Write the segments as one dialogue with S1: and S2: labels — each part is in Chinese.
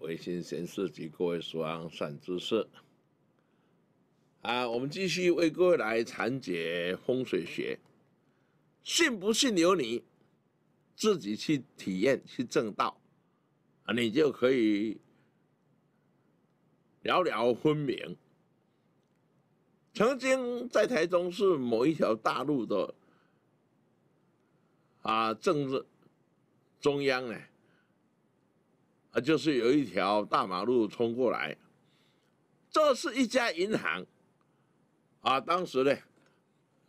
S1: 微信粉丝及各位书友善知识，啊，我们继续为各位来讲解风水学，信不信由你，自己去体验去正道，啊，你就可以寥寥分明。曾经在台中是某一条大路的啊，政治中央呢。啊，就是有一条大马路冲过来，这是一家银行，啊，当时呢，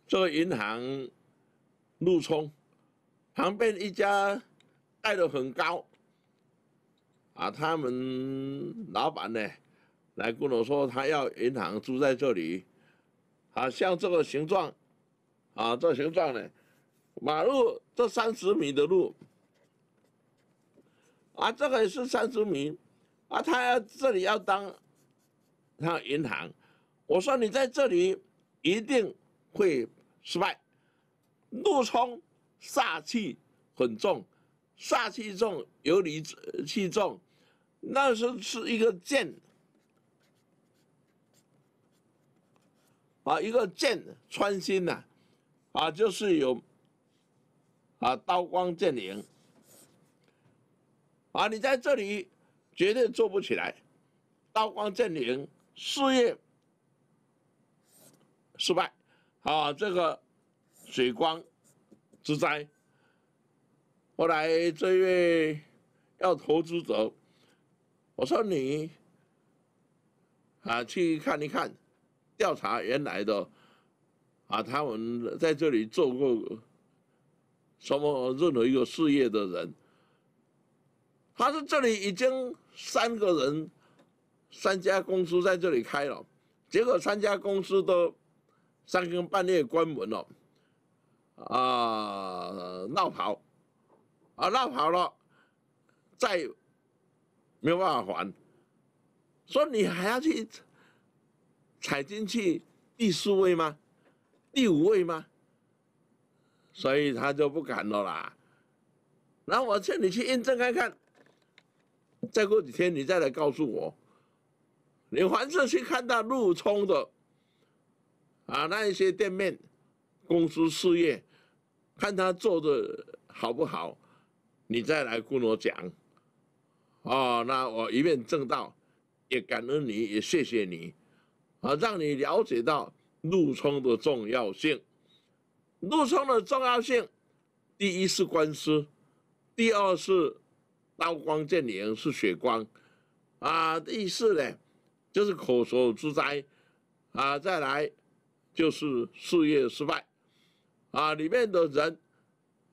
S1: 这个银行路冲，旁边一家盖的很高，啊，他们老板呢来跟我说，他要银行租在这里，啊，像这个形状，啊，这形状呢，马路这三十米的路。啊，这个也是三十米，啊，他要这里要当，他银行，我说你在这里一定会失败。怒冲，煞气很重，煞气重，有理气重，那是是一个剑，啊，一个剑穿心呐，啊，就是有，啊，刀光剑影。啊，你在这里绝对做不起来，刀光剑影，事业失败，啊，这个水光之灾。后来这位要投资者，我说你啊，去看一看，调查原来的，啊，他们在这里做过什么任何一个事业的人。他说这里已经三个人，三家公司在这里开了，结果三家公司都三更半夜关门了，啊，闹跑，啊，闹跑了，再没有办法还，说你还要去踩进去第四位吗？第五位吗？所以他就不敢了啦。那我劝你去验证看看。再过几天你再来告诉我，你还是去看到陆冲的啊那一些店面、公司事业，看他做的好不好，你再来跟我讲。哦，那我一面正道，也感恩你，也谢谢你，啊，让你了解到陆冲的重要性。陆冲的重要性，第一是官司，第二是。刀光剑影是血光，啊，第四呢，就是口舌之灾，啊，再来就是事业失败，啊，里面的人，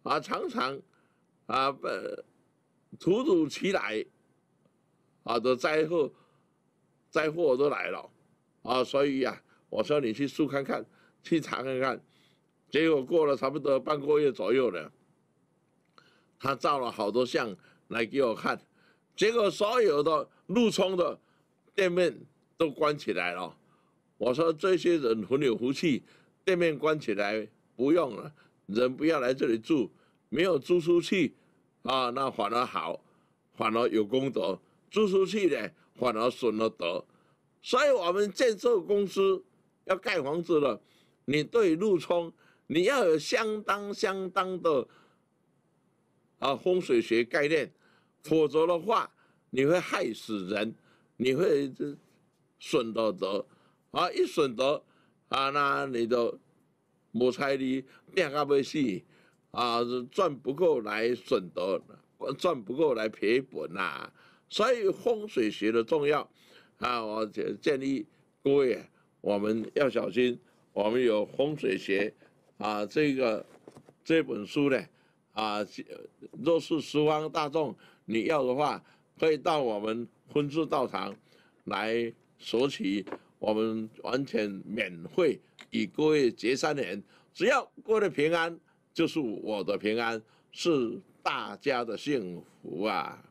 S1: 啊，常常，啊，突如其来，啊的灾祸，灾祸都来了，啊，所以呀，我说你去数看看，去查看看，结果过了差不多半个月左右呢，他照了好多相。来给我看，结果所有的陆冲的店面都关起来了。我说这些人很有福气，店面关起来不用了，人不要来这里住，没有租出去，啊，那反而好，反而有功德；租出去呢，反而损了德。所以，我们建设公司要盖房子了，你对陆冲你要有相当相当的啊风水学概念。否则的话，你会害死人，你会损到德，啊，一损德啊，那你的无财力，命啊要死，啊，赚不够来损德，赚不够来赔本呐，所以风水学的重要，啊，我建建议各位，我们要小心，我们有风水学，啊，这个这本书呢，啊，若是十方大众。你要的话，可以到我们婚寺道堂来索取，我们完全免费，与各位结三年，只要过得平安，就是我的平安，是大家的幸福啊！